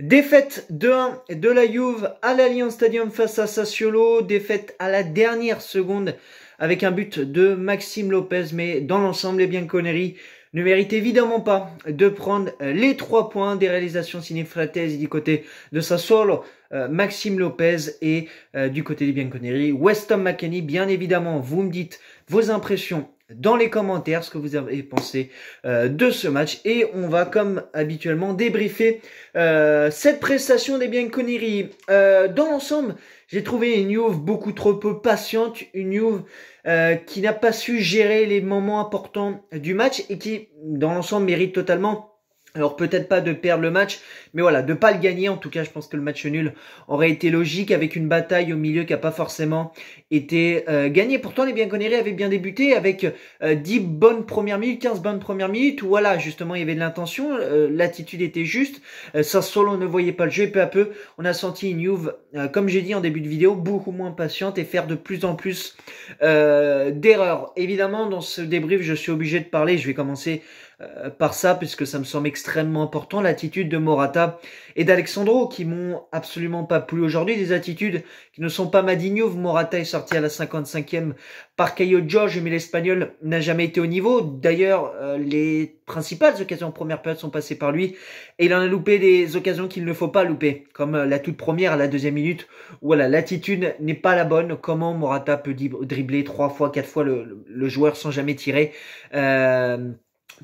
Défaite de 1 de la Juve à l'Alliance Stadium face à Sassuolo, défaite à la dernière seconde avec un but de Maxime Lopez, mais dans l'ensemble, les eh Conneries ne méritent évidemment pas de prendre les trois points des réalisations signées du côté de Sassuolo, euh, Maxime Lopez et euh, du côté des Conneries. Weston McKennie, bien évidemment, vous me dites vos impressions dans les commentaires ce que vous avez pensé euh, de ce match et on va comme habituellement débriefer euh, cette prestation des biens euh, dans l'ensemble, j'ai trouvé une Juve beaucoup trop peu patiente, une Juve qui n'a pas su gérer les moments importants du match et qui dans l'ensemble mérite totalement alors peut-être pas de perdre le match, mais voilà, de pas le gagner. En tout cas, je pense que le match nul aurait été logique avec une bataille au milieu qui a pas forcément été euh, gagnée. Pourtant, les bien Bianconeri avaient bien débuté avec 10 euh, bonnes premières minutes, 15 bonnes premières minutes. voilà, justement, il y avait de l'intention, euh, l'attitude était juste. Ça solo, on ne voyait pas le jeu. peu à peu, on a senti une comme j'ai dit en début de vidéo, beaucoup moins patiente et faire de plus en plus d'erreurs. Évidemment, dans ce débrief, je suis obligé de parler. Je vais commencer euh, par ça, puisque ça me semble extrêmement important, l'attitude de Morata et d'Alexandro, qui m'ont absolument pas plu aujourd'hui, des attitudes qui ne sont pas Madignov. Morata est sorti à la 55e par Caio George, mais l'Espagnol n'a jamais été au niveau. D'ailleurs, euh, les principales occasions en première période sont passées par lui, et il en a loupé des occasions qu'il ne faut pas louper, comme euh, la toute première à la deuxième minute. Voilà, l'attitude n'est pas la bonne. Comment Morata peut dribbler trois fois, quatre fois le, le joueur sans jamais tirer euh,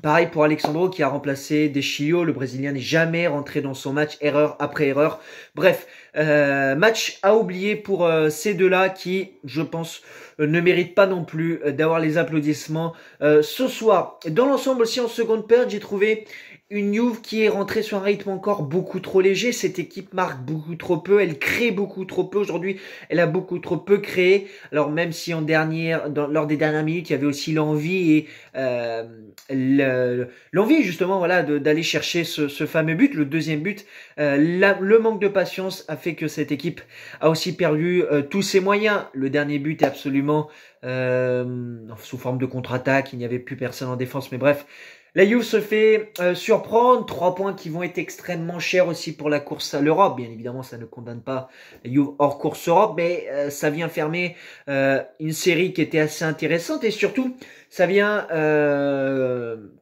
Pareil pour Alexandro qui a remplacé Deschio, le Brésilien n'est jamais rentré dans son match, erreur après erreur. Bref, euh, match à oublier pour euh, ces deux-là qui, je pense, euh, ne mérite pas non plus euh, d'avoir les applaudissements euh, ce soir. Dans l'ensemble, aussi en seconde période, j'ai trouvé une Juve qui est rentrée sur un rythme encore beaucoup trop léger. Cette équipe marque beaucoup trop peu, elle crée beaucoup trop peu. Aujourd'hui, elle a beaucoup trop peu créé. Alors même si en dernière, lors des dernières minutes, il y avait aussi l'envie l'envie justement, voilà, d'aller chercher ce, fameux but, le deuxième but. le manque de patience a fait que cette équipe a aussi perdu tous ses moyens. Le dernier but est absolument euh, sous forme de contre-attaque, il n'y avait plus personne en défense, mais bref, la Juve se fait euh, surprendre, trois points qui vont être extrêmement chers aussi pour la course à l'Europe. Bien évidemment, ça ne condamne pas la Juve hors course Europe, mais euh, ça vient fermer euh, une série qui était assez intéressante et surtout, ça vient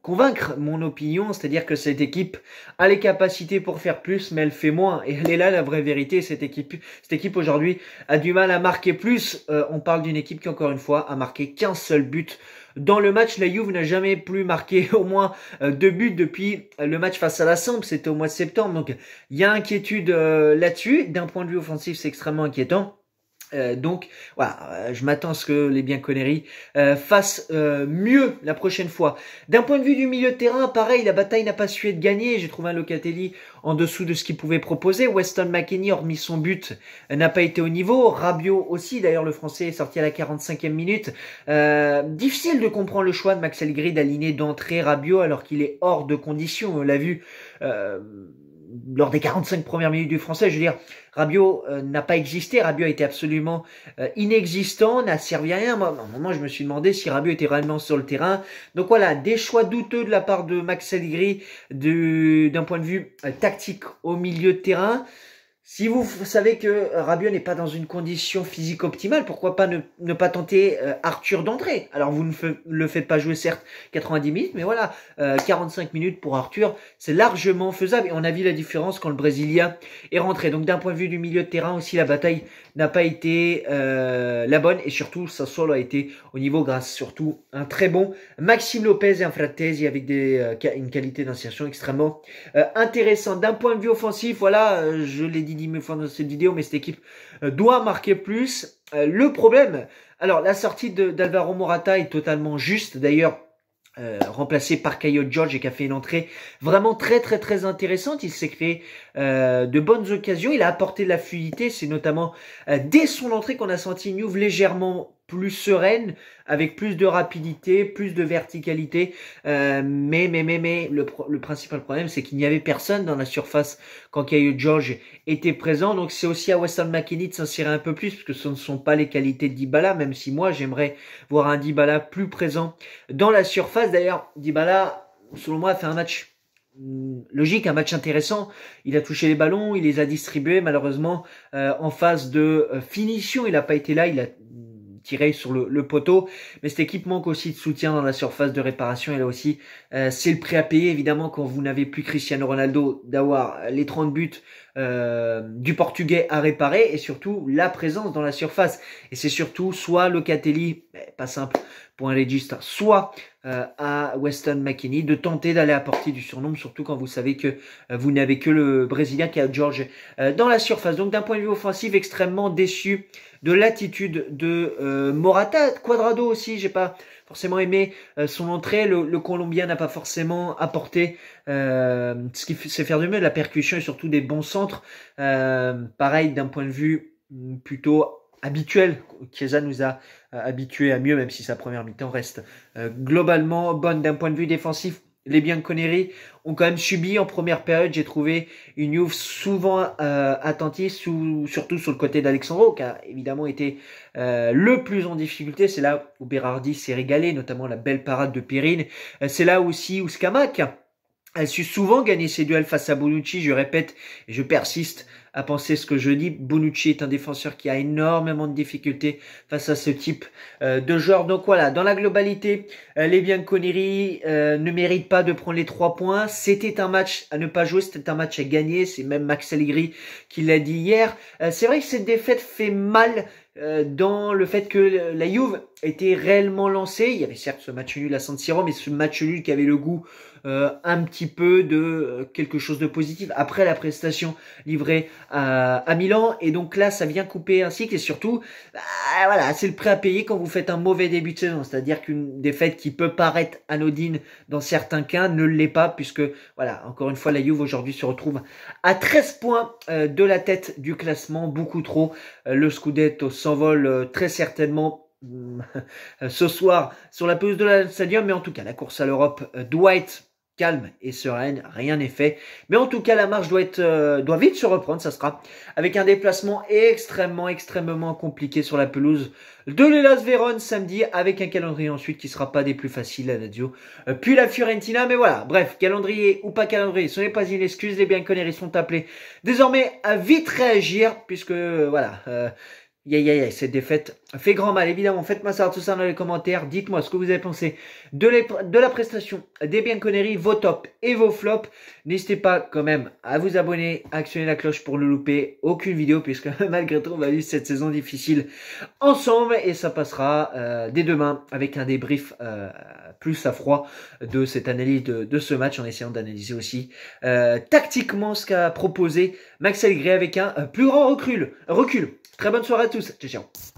convaincre mon opinion, c'est-à-dire que cette équipe a les capacités pour faire plus, mais elle fait moins. Et elle est là la vraie vérité. Cette équipe, cette équipe aujourd'hui a du mal à marquer plus. on parle d'une équipe qui, encore une fois, a marqué qu'un seul but dans le match, la Juve n'a jamais plus marqué au moins euh, deux buts depuis euh, le match face à la Sample. c'était au mois de septembre. Donc il y a inquiétude euh, là-dessus. D'un point de vue offensif, c'est extrêmement inquiétant. Euh, donc voilà, euh, je m'attends à ce que les bien euh, fassent euh, mieux la prochaine fois. D'un point de vue du milieu de terrain, pareil, la bataille n'a pas su être gagnée. J'ai trouvé un Locatelli en dessous de ce qu'il pouvait proposer. Weston McKennie, hormis son but, n'a pas été au niveau. Rabiot aussi, d'ailleurs le français est sorti à la 45e minute. difficile de comprendre le choix de Max Grid d'aligner d'entrée Rabiot alors qu'il est hors de condition, on l'a vu lors des 45 premières minutes du français, je veux dire, Rabio euh, n'a pas existé, a été absolument euh, inexistant, n'a servi à rien. Moi, à un moment, je me suis demandé si Rabio était réellement sur le terrain. Donc voilà, des choix douteux de la part de Max Allegri d'un point de vue euh, tactique au milieu de terrain. Si vous savez que Rabiot n'est pas dans une condition physique optimale, pourquoi pas ne, pas tenter euh, Arthur d'entrer Alors vous ne le faites pas jouer certes 90 minutes, mais voilà, 45 euh, minutes pour Arthur, c'est largement faisable. Et on a vu la différence quand le Brésilien est rentré. Donc d'un point de vue du milieu de terrain aussi, la bataille n'a pas été euh, la bonne. Et surtout, solo a été au niveau grâce surtout un très bon Maxime Lopez et un Fratesi avec des, une qualité d'insertion extrêmement intéressante. D'un point de vue offensif, voilà, je l'ai dit dit mille fois dans cette vidéo, mais cette équipe euh, doit marquer plus. Euh, le problème, alors la sortie d'Alvaro Morata est totalement juste. D'ailleurs, euh, remplacé par Caio George et qui a fait une entrée vraiment très très très intéressante. Il s'est créé de bonnes occasions, il a apporté de la fluidité. C'est notamment dès son entrée qu'on a senti Newve légèrement plus sereine, avec plus de rapidité, plus de verticalité. Euh, mais, mais, mais, mais, le, principal problème, c'est qu'il n'y avait personne dans la surface quand Caillou George était présent. Donc, c'est aussi à Weston McKinney de s'insérer un peu plus, parce que ce ne sont pas les qualités de Dybala, même si moi, j'aimerais voir un Dybala plus présent dans la surface. D'ailleurs, Dybala, selon moi, a fait un match hmm, logique, un match intéressant. Il a touché les ballons, il les a distribués. Malheureusement, euh, en phase de euh, finition, il n'a pas été là. Il a tiré sur le, poteau. Mais cette équipe manque aussi de soutien dans la surface de réparation. Et là aussi, euh, c'est le prix à payer. Évidemment, quand vous n'avez plus Cristiano Ronaldo, d'avoir les 30 buts euh, du portugais à réparer et surtout la présence dans la surface. Et c'est surtout soit Locatelli, pas simple pour un légiste, soit euh, à Weston McKinney de tenter d'aller apporter du surnom surtout quand vous savez que euh, vous n'avez que le Brésilien qui a George dans la surface. Donc d'un point de vue offensif, extrêmement déçu de l'attitude de Morata. Quadrado aussi, j'ai pas forcément aimé euh, son entrée. Le, Colombien n'a pas forcément apporté euh, ce qui sait faire de mieux, la percussion et surtout des bons centres. Euh, pareil, d'un point de vue mm, plutôt habituel. Chiesa nous a habitué à mieux, même si sa première mi-temps reste globalement bonne d'un point de vue défensif les conneries ont quand même subi en première période, j'ai trouvé une Juve souvent euh, attentive, surtout sur le côté d'Alexandro, qui a évidemment été euh, le plus en difficulté. C'est là où Berardi s'est régalé, notamment la belle parade de Pirine. Euh, c'est là aussi où Scamac elle suit souvent gagner ses duels face à Bonucci, je répète et je persiste à penser ce que je dis. Bonucci est un défenseur qui a énormément de difficultés face à ce type euh, de joueur. Donc voilà, dans la globalité, euh, les Bianconeri euh, ne méritent pas de prendre les trois points. C'était un match à ne pas jouer, c'était un match à gagner. C'est même Max Allegri qui l'a dit hier. C'est vrai que cette défaite fait mal dans le fait que la Juve était réellement lancée. Il y avait certes ce match nul à San Siro, mais ce match nul qui avait le goût euh, un petit peu de euh, quelque chose de positif après la prestation livrée à, Milan. Et donc là, ça vient couper un cycle et surtout, bah, voilà, c'est le prêt à payer quand vous faites un mauvais début de saison. C'est-à-dire qu'une défaite qui peut paraître anodine dans certains cas ne l'est pas puisque, voilà, encore une fois, la Juve aujourd'hui se retrouve à 13 points euh, de la tête du classement, beaucoup trop. le Scudetto s'envole très certainement ce soir sur la pause de la Stadium, mais en tout cas, la course à l'Europe doit calme et sereine, rien n'est fait. Mais en tout cas, la marche doit, être, euh, doit vite se reprendre, ça sera, avec un déplacement extrêmement, extrêmement compliqué sur la pelouse de l'Elas Véron samedi, avec un calendrier ensuite qui sera pas des plus faciles, à Lazio, euh, puis la Fiorentina, mais voilà, bref, calendrier ou pas calendrier, ce n'est pas une excuse, les Ils sont appelés désormais à vite réagir, puisque, voilà, euh, Yay cette défaite fait grand mal. Évidemment, faites-moi savoir tout ça dans les commentaires. Dites-moi ce que vous avez pensé de, la prestation des conneries, vos tops et vos flops. N'hésitez pas quand même à vous abonner, à actionner la cloche pour ne louper aucune vidéo, puisque malgré tout, on va vivre cette saison difficile ensemble. Et ça passera euh, dès demain avec un débrief euh, plus à froid de cette analyse de, ce match, en essayant d'analyser aussi euh, tactiquement ce qu'a proposé Max Allegri avec un plus grand recul. recul. Très bonne soirée à tous. Ciao, ciao.